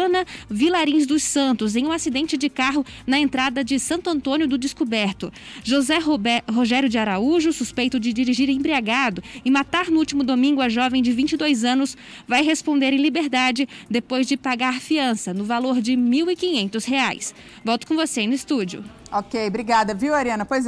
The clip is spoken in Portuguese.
Ana Vilarins dos Santos, em um acidente de carro na entrada de Santo Antônio do Descoberto. José Rogério de Araújo, suspeito de dirigir embriagado e matar no último domingo a jovem de 22 anos, vai responder em liberdade depois de pagar fiança no valor de R$ 1.500. Volto com você no estúdio. Ok, obrigada, viu, Ariana? Pois é.